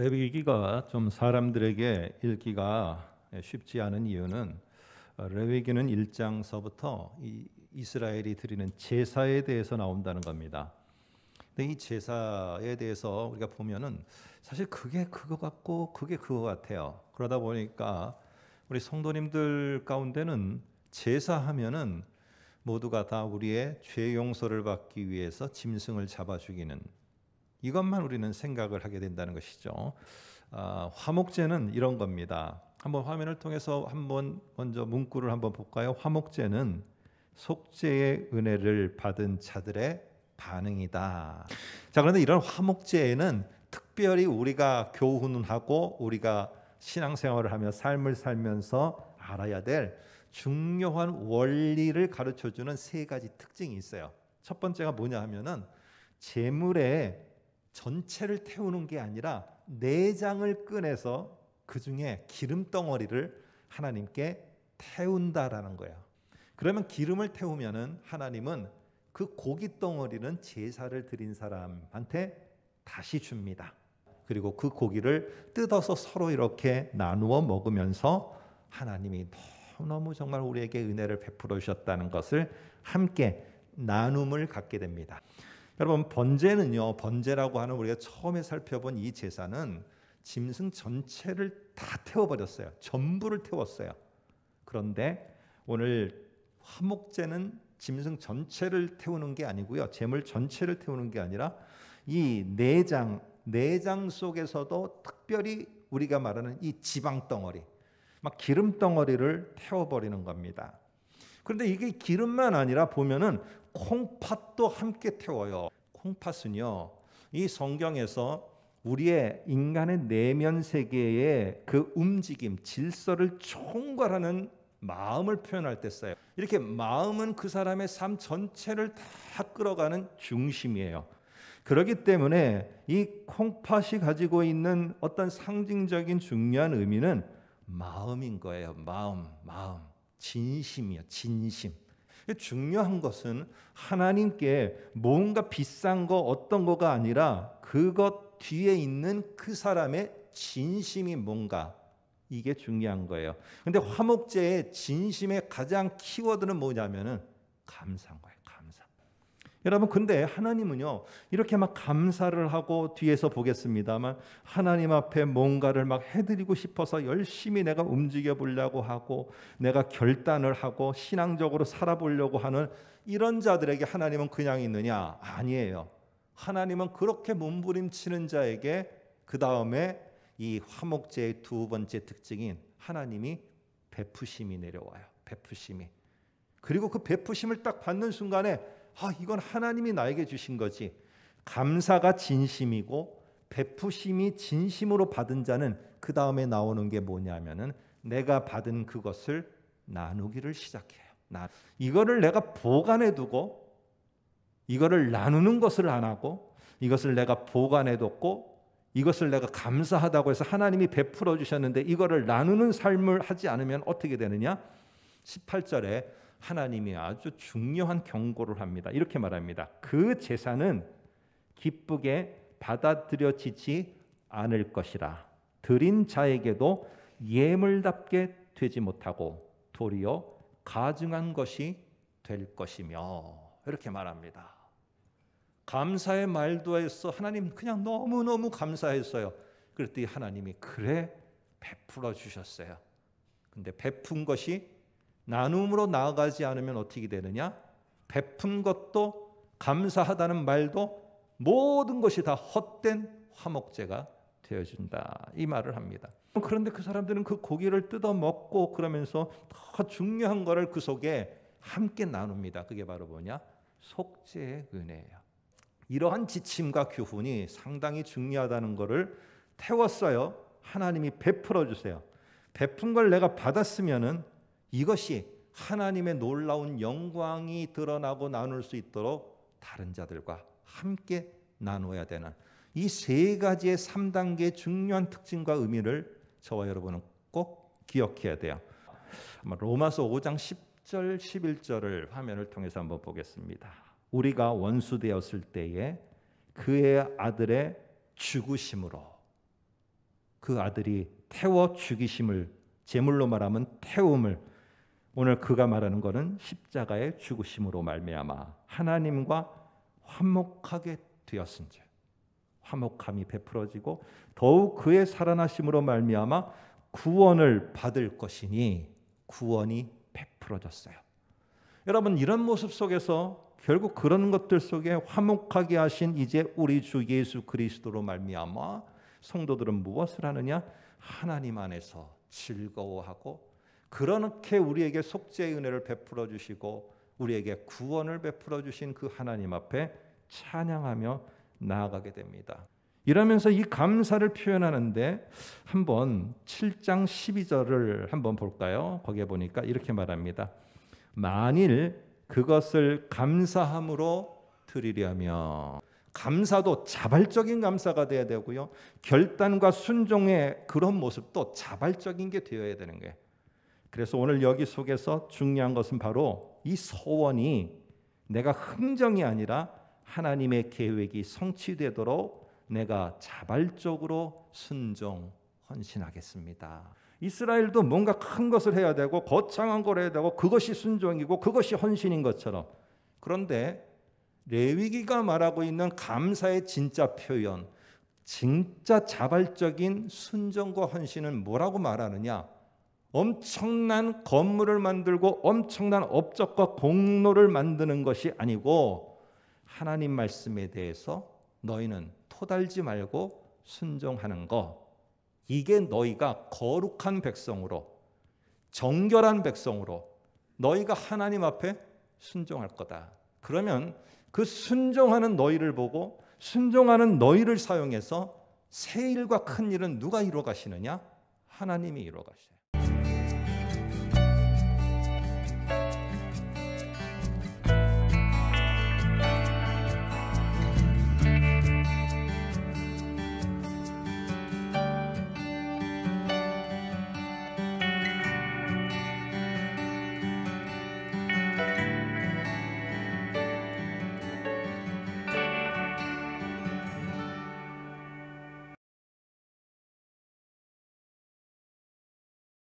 레위기가 좀 사람들에게 읽기가 쉽지 않은 이유는 레위기는 1장서부터 이스라엘이 드리는 제사에 대해서 나온다는 겁니다. 근데 이 제사에 대해서 우리가 보면은 사실 그게 그거 같고 그게 그거 같아요. 그러다 보니까 우리 성도님들 가운데는 제사하면은 모두가 다 우리의 죄 용서를 받기 위해서 짐승을 잡아 죽이는 이것만 우리는 생각을 하게 된다는 것이죠. 아, 화목제는 이런 겁니다. 한번 화면을 통해서 한번 먼저 문구를 한번 볼까요? 화목제는 속죄의 은혜를 받은 자들의 반응이다. 자, 그런데 이런 화목제에는 특별히 우리가 교훈하고 우리가 신앙생활을 하며 삶을 살면서 알아야 될 중요한 원리를 가르쳐 주는 세 가지 특징이 있어요. 첫 번째가 뭐냐 하면은 재물의 전체를 태우는 게 아니라 내장을 꺼내서 그 중에 기름 덩어리를 하나님께 태운다라는 거야. 그러면 기름을 태우면은 하나님은 그 고기 덩어리는 제사를 드린 사람한테 다시 줍니다. 그리고 그 고기를 뜯어서 서로 이렇게 나누어 먹으면서 하나님이 너무너무 정말 우리에게 은혜를 베풀어 주셨다는 것을 함께 나눔을 갖게 됩니다. 여러분 번제는요. 번제라고 하는 우리가 처음에 살펴본 이 제사는 짐승 전체를 다 태워버렸어요. 전부를 태웠어요. 그런데 오늘 화목제는 짐승 전체를 태우는 게 아니고요. 재물 전체를 태우는 게 아니라 이 내장, 내장 속에서도 특별히 우리가 말하는 이 지방 덩어리, 막 기름 덩어리를 태워버리는 겁니다. 그런데 이게 기름만 아니라 보면은 콩팥도 함께 태워요. 콩팥은요. 이 성경에서 우리의 인간의 내면 세계의 그 움직임, 질서를 총괄하는 마음을 표현할 때 써요. 이렇게 마음은 그 사람의 삶 전체를 다 끌어가는 중심이에요. 그렇기 때문에 이 콩팥이 가지고 있는 어떤 상징적인 중요한 의미는 마음인 거예요. 마음, 마음. 진심이요. 진심. 중요한 것은 하나님께 뭔가 비싼 거 어떤 거가 아니라 그것 뒤에 있는 그 사람의 진심이 뭔가 이게 중요한 거예요. 근데 화목제의 진심의 가장 키워드는 뭐냐면은 감사한 거예요. 여러분 근데 하나님은요 이렇게 막 감사를 하고 뒤에서 보겠습니다만 하나님 앞에 뭔가를 막 해드리고 싶어서 열심히 내가 움직여 보려고 하고 내가 결단을 하고 신앙적으로 살아보려고 하는 이런 자들에게 하나님은 그냥 있느냐 아니에요 하나님은 그렇게 몸부림치는 자에게 그 다음에 이 화목제의 두 번째 특징인 하나님이 베푸심이 내려와요 베푸심이 그리고 그 베푸심을 딱 받는 순간에 아, 이건 하나님이 나에게 주신 거지. 감사가 진심이고 베푸심이 진심으로 받은 자는 그 다음에 나오는 게 뭐냐면은 내가 받은 그것을 나누기를 시작해요. 나 이거를 내가 보관해 두고 이거를 나누는 것을 안 하고 이것을 내가 보관해 뒀고 이것을 내가 감사하다고 해서 하나님이 베풀어 주셨는데 이거를 나누는 삶을 하지 않으면 어떻게 되느냐? 18절에 하나님이 아주 중요한 경고를 합니다. 이렇게 말합니다. 그 제사는 기쁘게 받아들여지지 않을 것이라. 드린 자에게도 예물답게 되지 못하고 도리어 가증한 것이 될 것이며 이렇게 말합니다. 감사의 말도에서 하나님 그냥 너무너무 감사했어요. 그랬더니 하나님이 그래 베풀어 주셨어요. 근데 베푼 것이 나눔으로 나아가지 않으면 어떻게 되느냐? 베푼 것도 감사하다는 말도 모든 것이 다 헛된 화목제가 되어진다. 이 말을 합니다. 그런데 그 사람들은 그 고기를 뜯어 먹고 그러면서 더 중요한 것을 그 속에 함께 나눕니다. 그게 바로 뭐냐? 속죄의 은혜예요. 이러한 지침과 교훈이 상당히 중요하다는 것을 태웠어요. 하나님이 베풀어 주세요. 베푼 걸 내가 받았으면은 이것이 하나님의 놀라운 영광이 드러나고 나눌 수 있도록 다른 자들과 함께 나누어야 되는 이 세 가지의 3단계의 중요한 특징과 의미를 저와 여러분은 꼭 기억해야 돼요. 아마 로마서 5장 10절 11절을 화면을 통해서 한번 보겠습니다. 우리가 원수 되었을 때에 그의 아들의 죽으심으로 그 아들이 태워 죽이심을 제물로 말하면 태움을 오늘 그가 말하는 것은 십자가의 죽으심으로 말미암아 하나님과 화목하게 되었은지 화목함이 베풀어지고 더욱 그의 살아나심으로 말미암아 구원을 받을 것이니 구원이 베풀어졌어요. 여러분 이런 모습 속에서 결국 그런 것들 속에 화목하게 하신 이제 우리 주 예수 그리스도로 말미암아 성도들은 무엇을 하느냐 하나님 안에서 즐거워하고 그렇게 우리에게 속죄의 은혜를 베풀어 주시고 우리에게 구원을 베풀어 주신 그 하나님 앞에 찬양하며 나아가게 됩니다. 이러면서 이 감사를 표현하는데 한번 7장 12절을 한번 볼까요? 거기에 보니까 이렇게 말합니다. 만일 그것을 감사함으로 드리려면 감사도 자발적인 감사가 돼야 되고요. 결단과 순종의 그런 모습도 자발적인 게 되어야 되는 거예요. 그래서 오늘 여기 속에서 중요한 것은 바로 이 소원이 내가 흥정이 아니라 하나님의 계획이 성취되도록 내가 자발적으로 순종 헌신하겠습니다. 이스라엘도 뭔가 큰 것을 해야 되고 거창한 걸 해야 되고 그것이 순종이고 그것이 헌신인 것처럼 그런데 레위기가 말하고 있는 감사의 진짜 표현 진짜 자발적인 순종과 헌신은 뭐라고 말하느냐? 엄청난 건물을 만들고 엄청난 업적과 공로를 만드는 것이 아니고 하나님 말씀에 대해서 너희는 토달지 말고 순종하는 거 이게 너희가 거룩한 백성으로 정결한 백성으로 너희가 하나님 앞에 순종할 거다. 그러면 그 순종하는 너희를 보고 순종하는 너희를 사용해서 새 일과 큰 일은 누가 이루어 가시느냐? 하나님이 이루어 가시요